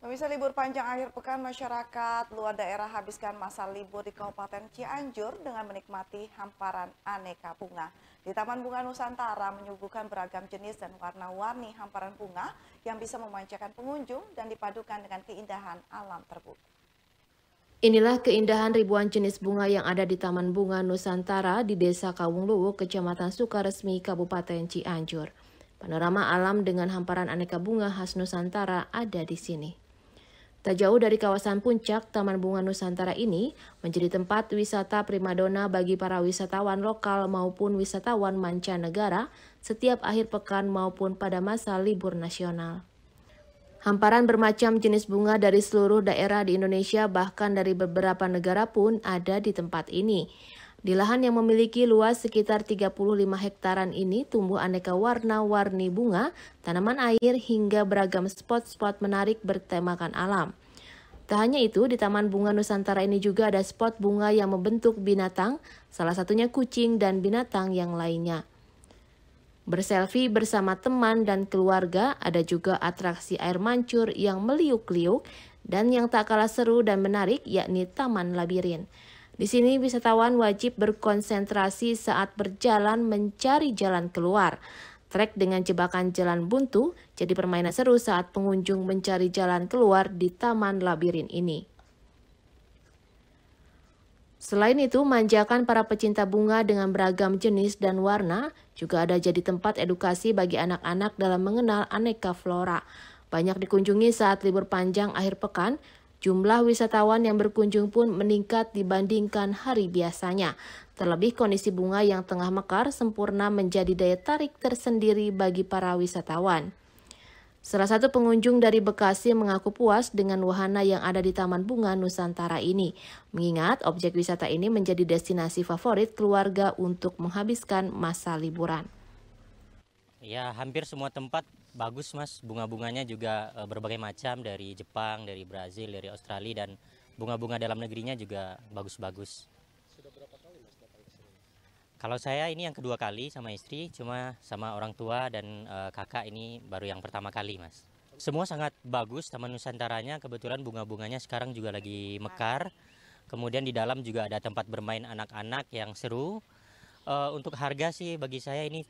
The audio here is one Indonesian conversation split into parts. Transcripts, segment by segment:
Pemirsa libur panjang akhir pekan masyarakat luar daerah habiskan masa libur di Kabupaten Cianjur dengan menikmati hamparan aneka bunga. Di Taman Bunga Nusantara menyuguhkan beragam jenis dan warna-warni hamparan bunga yang bisa memanjakan pengunjung dan dipadukan dengan keindahan alam terbuka. Inilah keindahan ribuan jenis bunga yang ada di Taman Bunga Nusantara di Desa Luwu, Kecamatan Sukaresmi, Kabupaten Cianjur. Panorama alam dengan hamparan aneka bunga khas Nusantara ada di sini. Tak jauh dari kawasan puncak, Taman Bunga Nusantara ini menjadi tempat wisata primadona bagi para wisatawan lokal maupun wisatawan mancanegara setiap akhir pekan maupun pada masa libur nasional. Hamparan bermacam jenis bunga dari seluruh daerah di Indonesia bahkan dari beberapa negara pun ada di tempat ini. Di lahan yang memiliki luas sekitar 35 hektaran ini tumbuh aneka warna-warni bunga, tanaman air hingga beragam spot-spot menarik bertemakan alam. Tak hanya itu, di Taman Bunga Nusantara ini juga ada spot bunga yang membentuk binatang, salah satunya kucing dan binatang yang lainnya. Berselfie bersama teman dan keluarga, ada juga atraksi air mancur yang meliuk-liuk dan yang tak kalah seru dan menarik yakni Taman Labirin. Di sini wisatawan wajib berkonsentrasi saat berjalan mencari jalan keluar. Trek dengan jebakan jalan buntu jadi permainan seru saat pengunjung mencari jalan keluar di taman labirin ini. Selain itu, manjakan para pecinta bunga dengan beragam jenis dan warna juga ada jadi tempat edukasi bagi anak-anak dalam mengenal aneka flora. Banyak dikunjungi saat libur panjang akhir pekan, Jumlah wisatawan yang berkunjung pun meningkat dibandingkan hari biasanya. Terlebih kondisi bunga yang tengah mekar sempurna menjadi daya tarik tersendiri bagi para wisatawan. Salah satu pengunjung dari Bekasi mengaku puas dengan wahana yang ada di Taman Bunga Nusantara ini, mengingat objek wisata ini menjadi destinasi favorit keluarga untuk menghabiskan masa liburan. Ya hampir semua tempat bagus mas, bunga-bunganya juga e, berbagai macam dari Jepang, dari Brazil, dari Australia dan bunga-bunga dalam negerinya juga bagus-bagus. Sudah berapa kali mas datang ke sini? Kalau saya ini yang kedua kali sama istri, cuma sama orang tua dan e, kakak ini baru yang pertama kali mas. Semua sangat bagus Taman Nusantaranya, kebetulan bunga-bunganya sekarang juga lagi mekar. Kemudian di dalam juga ada tempat bermain anak-anak yang seru. E, untuk harga sih bagi saya ini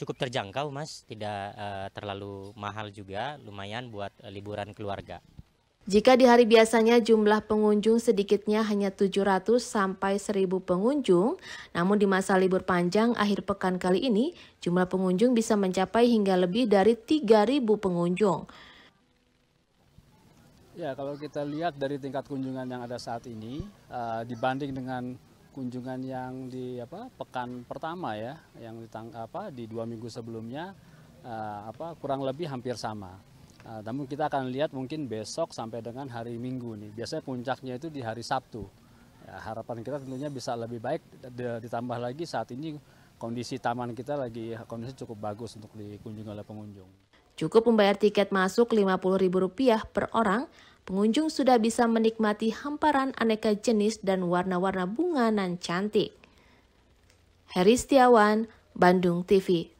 cukup terjangkau mas, tidak uh, terlalu mahal juga, lumayan buat uh, liburan keluarga. Jika di hari biasanya jumlah pengunjung sedikitnya hanya 700 sampai 1000 pengunjung, namun di masa libur panjang akhir pekan kali ini, jumlah pengunjung bisa mencapai hingga lebih dari 3000 pengunjung. Ya, kalau kita lihat dari tingkat kunjungan yang ada saat ini uh, dibanding dengan kunjungan yang di apa pekan pertama ya yang ditang apa di dua minggu sebelumnya uh, apa kurang lebih hampir sama. Uh, namun kita akan lihat mungkin besok sampai dengan hari Minggu nih. Biasanya puncaknya itu di hari Sabtu. Ya, harapan kita tentunya bisa lebih baik. Ditambah lagi saat ini kondisi taman kita lagi kondisi cukup bagus untuk dikunjungi oleh pengunjung. Cukup membayar tiket masuk Rp50.000 per orang pengunjung sudah bisa menikmati hamparan aneka jenis dan warna-warna bunga nan cantik. Heri Setiawan, Bandung TV